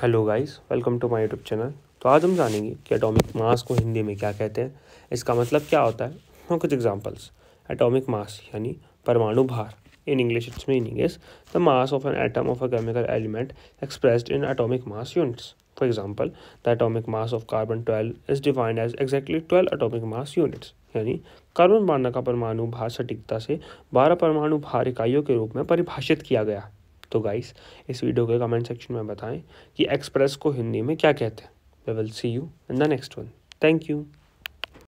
hello guys welcome to my YouTube channel तो आज हम जानेंगे कि एटॉमिक मास को हिंदी में क्या कहते हैं इसका मतलब क्या होता है और हाँ, कुछ एग्जांपल्स एटॉमिक मास यानी परमाणु भार in English its meaning is the mass of an atom of a chemical element expressed in atomic mass units for example the atomic mass of carbon twelve is defined as exactly twelve atomic mass units यानी carbon बारह का परमाणु भार सटीकता से बारह परमाणु भार इकाइयों के रूप में परिभाषित किया गया तो गाइस इस वीडियो के कमेंट सेक्शन में बताएं कि एक्सप्रेस को हिंदी में क्या कहते हैं we will see you in the next one thank you